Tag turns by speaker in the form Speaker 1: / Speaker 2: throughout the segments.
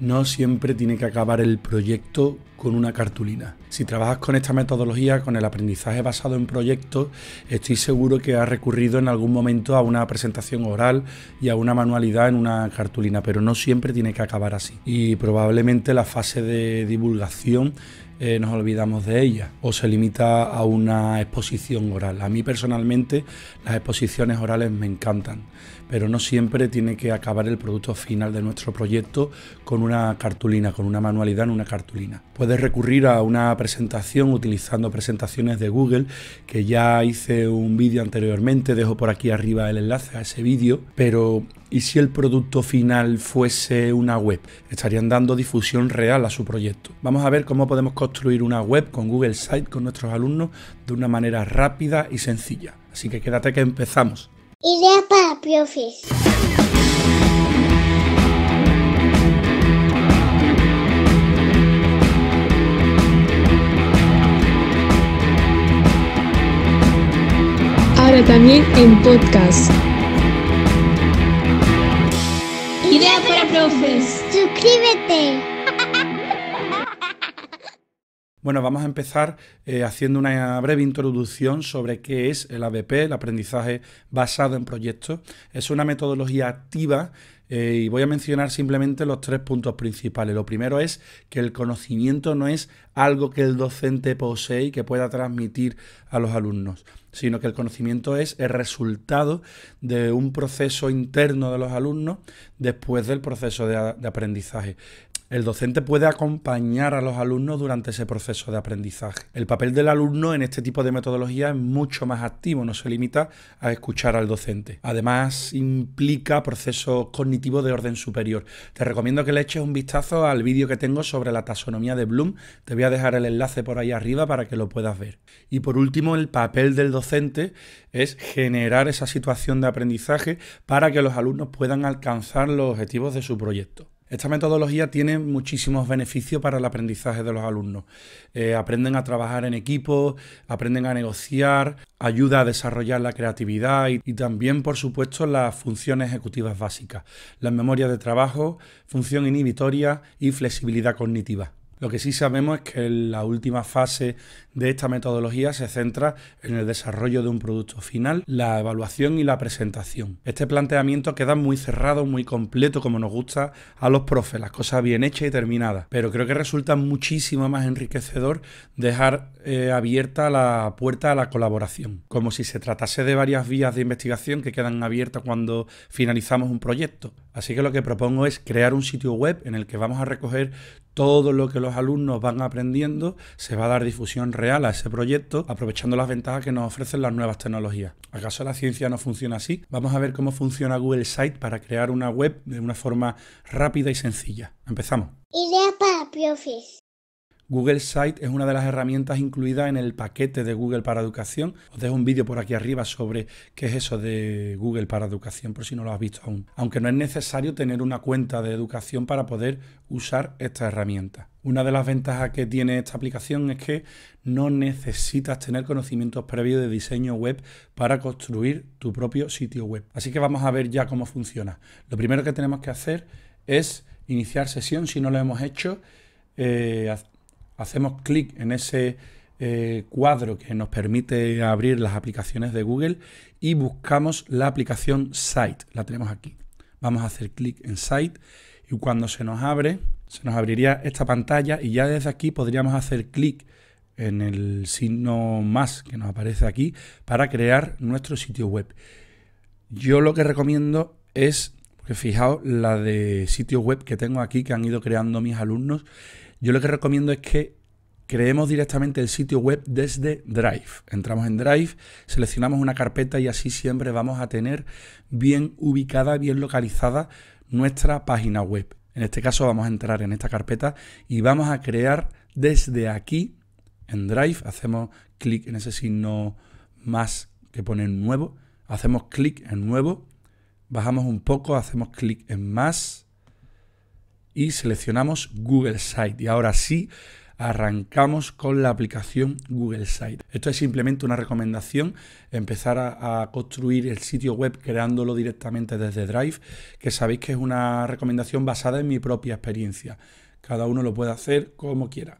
Speaker 1: no siempre tiene que acabar el proyecto con una cartulina. Si trabajas con esta metodología, con el aprendizaje basado en proyectos, estoy seguro que has recurrido en algún momento a una presentación oral y a una manualidad en una cartulina, pero no siempre tiene que acabar así. Y probablemente la fase de divulgación eh, nos olvidamos de ella o se limita a una exposición oral. A mí personalmente las exposiciones orales me encantan, pero no siempre tiene que acabar el producto final de nuestro proyecto con una cartulina, con una manualidad en una cartulina. Puedes recurrir a una presentación utilizando presentaciones de Google, que ya hice un vídeo anteriormente, dejo por aquí arriba el enlace a ese vídeo, pero ¿Y si el producto final fuese una web? Estarían dando difusión real a su proyecto. Vamos a ver cómo podemos construir una web con Google Site con nuestros alumnos de una manera rápida y sencilla. Así que quédate que empezamos. Ideas para profes. Ahora también en podcast. Suscríbete. Bueno, vamos a empezar eh, haciendo una breve introducción sobre qué es el ABP, el aprendizaje basado en proyectos. Es una metodología activa eh, y voy a mencionar simplemente los tres puntos principales. Lo primero es que el conocimiento no es algo que el docente posee y que pueda transmitir a los alumnos, sino que el conocimiento es el resultado de un proceso interno de los alumnos después del proceso de aprendizaje. El docente puede acompañar a los alumnos durante ese proceso de aprendizaje. El papel del alumno en este tipo de metodología es mucho más activo, no se limita a escuchar al docente. Además, implica procesos cognitivos de orden superior. Te recomiendo que le eches un vistazo al vídeo que tengo sobre la taxonomía de Bloom. Te voy a dejar el enlace por ahí arriba para que lo puedas ver. Y por último, el papel del docente es generar esa situación de aprendizaje para que los alumnos puedan alcanzar los objetivos de su proyecto. Esta metodología tiene muchísimos beneficios para el aprendizaje de los alumnos. Eh, aprenden a trabajar en equipo, aprenden a negociar, ayuda a desarrollar la creatividad y, y, también, por supuesto, las funciones ejecutivas básicas, las memorias de trabajo, función inhibitoria y flexibilidad cognitiva. Lo que sí sabemos es que la última fase de esta metodología se centra en el desarrollo de un producto final, la evaluación y la presentación. Este planteamiento queda muy cerrado, muy completo, como nos gusta a los profes, las cosas bien hechas y terminadas. Pero creo que resulta muchísimo más enriquecedor dejar eh, abierta la puerta a la colaboración, como si se tratase de varias vías de investigación que quedan abiertas cuando finalizamos un proyecto. Así que lo que propongo es crear un sitio web en el que vamos a recoger todo lo que los alumnos van aprendiendo, se va a dar difusión real a ese proyecto, aprovechando las ventajas que nos ofrecen las nuevas tecnologías. ¿Acaso la ciencia no funciona así? Vamos a ver cómo funciona Google Site para crear una web de una forma rápida y sencilla. Empezamos. Ideas para profes. Google Site es una de las herramientas incluidas en el paquete de Google para Educación. Os dejo un vídeo por aquí arriba sobre qué es eso de Google para Educación, por si no lo has visto aún. Aunque no es necesario tener una cuenta de educación para poder usar esta herramienta. Una de las ventajas que tiene esta aplicación es que no necesitas tener conocimientos previos de diseño web para construir tu propio sitio web. Así que vamos a ver ya cómo funciona. Lo primero que tenemos que hacer es iniciar sesión si no lo hemos hecho. Eh, hacemos clic en ese eh, cuadro que nos permite abrir las aplicaciones de Google y buscamos la aplicación Site. La tenemos aquí. Vamos a hacer clic en Site y cuando se nos abre, se nos abriría esta pantalla y ya desde aquí podríamos hacer clic en el signo más que nos aparece aquí para crear nuestro sitio web. Yo lo que recomiendo es, que fijaos la de sitio web que tengo aquí que han ido creando mis alumnos, yo lo que recomiendo es que creemos directamente el sitio web desde Drive. Entramos en Drive, seleccionamos una carpeta y así siempre vamos a tener bien ubicada, bien localizada nuestra página web. En este caso vamos a entrar en esta carpeta y vamos a crear desde aquí en Drive. Hacemos clic en ese signo más que pone nuevo. Hacemos clic en nuevo. Bajamos un poco, hacemos clic en más y seleccionamos Google Site. Y ahora sí, arrancamos con la aplicación Google Site. Esto es simplemente una recomendación, empezar a, construir el sitio web creándolo directamente desde Drive, que sabéis que es una recomendación basada en mi propia experiencia. Cada uno lo puede hacer como quiera.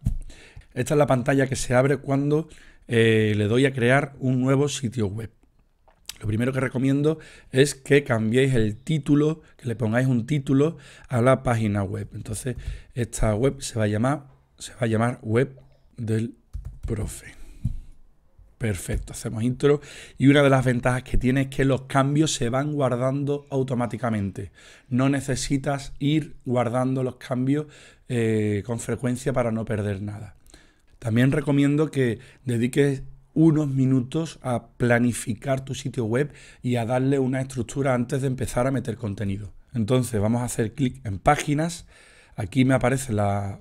Speaker 1: Esta es la pantalla que se abre cuando eh, le doy a crear un nuevo sitio web. Lo primero que recomiendo es que cambiéis el título, que le pongáis un título a la página web. Entonces, esta web se va a llamar, se va a llamar web del profe. Perfecto, hacemos intro. Y una de las ventajas que tiene es que los cambios se van guardando automáticamente. No necesitas ir guardando los cambios eh, con frecuencia para no perder nada. También recomiendo que dediques unos minutos a planificar tu sitio web y a darle una estructura antes de empezar a meter contenido. Entonces vamos a hacer clic en páginas. Aquí me aparece la,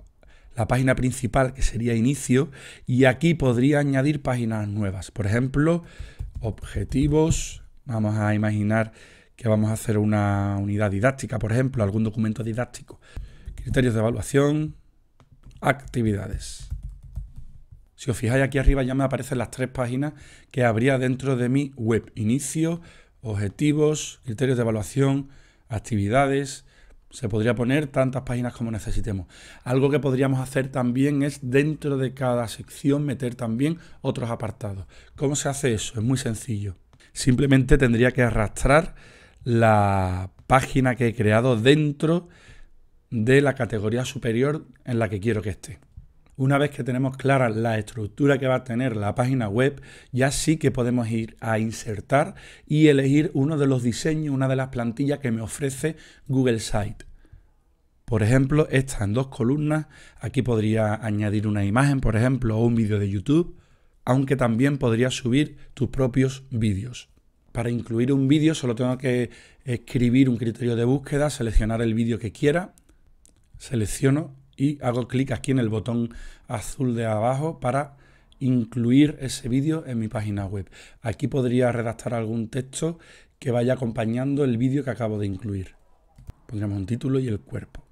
Speaker 1: la página principal que sería inicio y aquí podría añadir páginas nuevas. Por ejemplo, objetivos. Vamos a imaginar que vamos a hacer una unidad didáctica, por ejemplo, algún documento didáctico. Criterios de evaluación. Actividades. Si os fijáis aquí arriba ya me aparecen las tres páginas que habría dentro de mi web. Inicio, objetivos, criterios de evaluación, actividades. Se podría poner tantas páginas como necesitemos. Algo que podríamos hacer también es dentro de cada sección meter también otros apartados. ¿Cómo se hace eso? Es muy sencillo. Simplemente tendría que arrastrar la página que he creado dentro de la categoría superior en la que quiero que esté. Una vez que tenemos clara la estructura que va a tener la página web, ya sí que podemos ir a insertar y elegir uno de los diseños, una de las plantillas que me ofrece Google Site. Por ejemplo, esta en dos columnas, aquí podría añadir una imagen, por ejemplo, o un vídeo de YouTube, aunque también podría subir tus propios vídeos. Para incluir un vídeo solo tengo que escribir un criterio de búsqueda, seleccionar el vídeo que quiera, selecciono y hago clic aquí en el botón azul de abajo para incluir ese vídeo en mi página web. Aquí podría redactar algún texto que vaya acompañando el vídeo que acabo de incluir. Pondríamos un título y el cuerpo.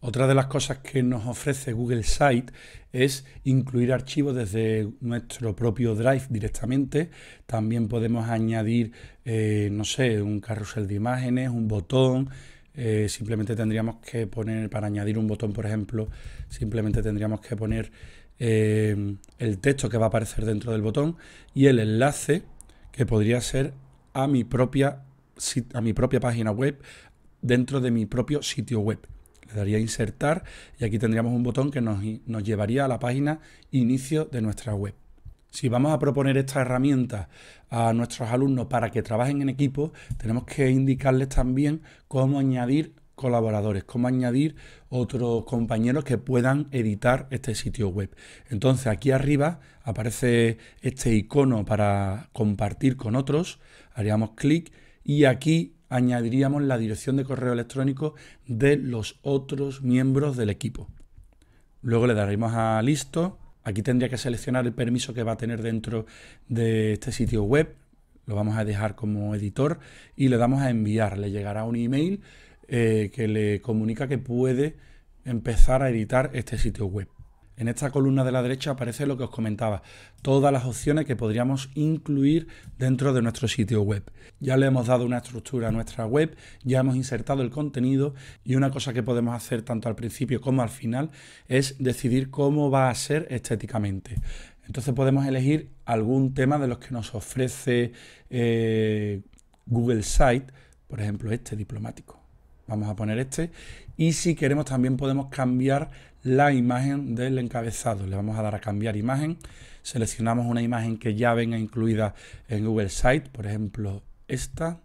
Speaker 1: Otra de las cosas que nos ofrece Google Site es incluir archivos desde nuestro propio Drive directamente. También podemos añadir, eh, no sé, un carrusel de imágenes, un botón, eh, simplemente tendríamos que poner, para añadir un botón, por ejemplo, simplemente tendríamos que poner eh, el texto que va a aparecer dentro del botón y el enlace que podría ser a mi propia, a mi propia página web dentro de mi propio sitio web. Le daría insertar y aquí tendríamos un botón que nos llevaría a la página inicio de nuestra web. Si vamos a proponer esta herramienta a nuestros alumnos para que trabajen en equipo, tenemos que indicarles también cómo añadir colaboradores, cómo añadir otros compañeros que puedan editar este sitio web. Entonces aquí arriba aparece este icono para compartir con otros, haríamos clic y aquí añadiríamos la dirección de correo electrónico de los otros miembros del equipo. Luego le daremos a listo Aquí tendría que seleccionar el permiso que va a tener dentro de este sitio web. Lo vamos a dejar como editor y le damos a enviar. Le llegará un email eh, que le comunica que puede empezar a editar este sitio web. En esta columna de la derecha aparece lo que os comentaba, todas las opciones que podríamos incluir dentro de nuestro sitio web. Ya le hemos dado una estructura a nuestra web, ya hemos insertado el contenido y una cosa que podemos hacer tanto al principio como al final es decidir cómo va a ser estéticamente. Entonces podemos elegir algún tema de los que nos ofrece eh, Google Site, por ejemplo este diplomático. Vamos a poner este. Y si queremos también podemos cambiar la imagen del encabezado. Le vamos a dar a cambiar imagen. Seleccionamos una imagen que ya venga incluida en Google Site, por ejemplo esta.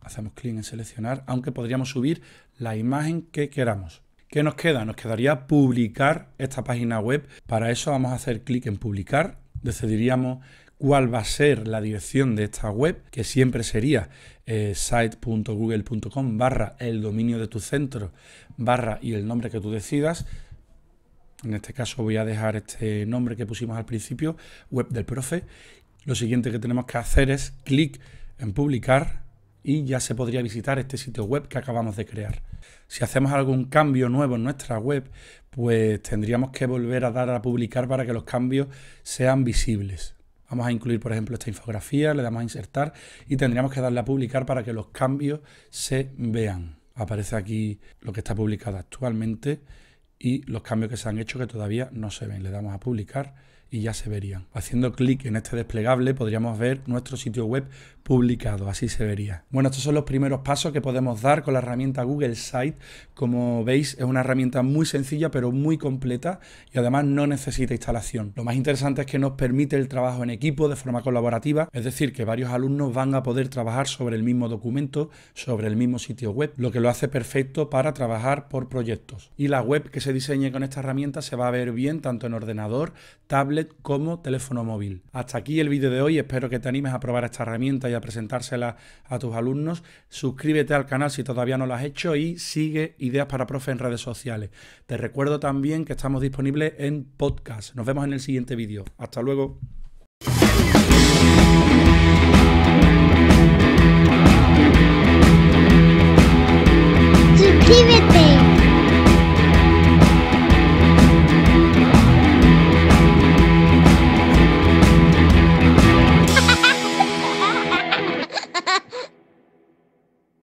Speaker 1: Hacemos clic en seleccionar, aunque podríamos subir la imagen que queramos. ¿Qué nos queda? Nos quedaría publicar esta página web. Para eso vamos a hacer clic en publicar. Decidiríamos cuál va a ser la dirección de esta web, que siempre sería eh, site.google.com barra el dominio de tu centro barra y el nombre que tú decidas. En este caso voy a dejar este nombre que pusimos al principio, web del profe. Lo siguiente que tenemos que hacer es clic en publicar y ya se podría visitar este sitio web que acabamos de crear. Si hacemos algún cambio nuevo en nuestra web, pues tendríamos que volver a dar a publicar para que los cambios sean visibles. Vamos a incluir, por ejemplo, esta infografía, le damos a insertar y tendríamos que darle a publicar para que los cambios se vean. Aparece aquí lo que está publicado actualmente y los cambios que se han hecho que todavía no se ven. Le damos a publicar y ya se verían. Haciendo clic en este desplegable podríamos ver nuestro sitio web publicado, así se vería. Bueno, estos son los primeros pasos que podemos dar con la herramienta Google Site. Como veis, es una herramienta muy sencilla pero muy completa y además no necesita instalación. Lo más interesante es que nos permite el trabajo en equipo de forma colaborativa, es decir, que varios alumnos van a poder trabajar sobre el mismo documento, sobre el mismo sitio web, lo que lo hace perfecto para trabajar por proyectos. Y la web que se diseñe con esta herramienta se va a ver bien tanto en ordenador, tablet, como teléfono móvil. Hasta aquí el vídeo de hoy, espero que te animes a probar esta herramienta y a presentársela a tus alumnos. Suscríbete al canal si todavía no lo has hecho y sigue Ideas para Profe en redes sociales. Te recuerdo también que estamos disponibles en podcast. Nos vemos en el siguiente vídeo. Hasta luego.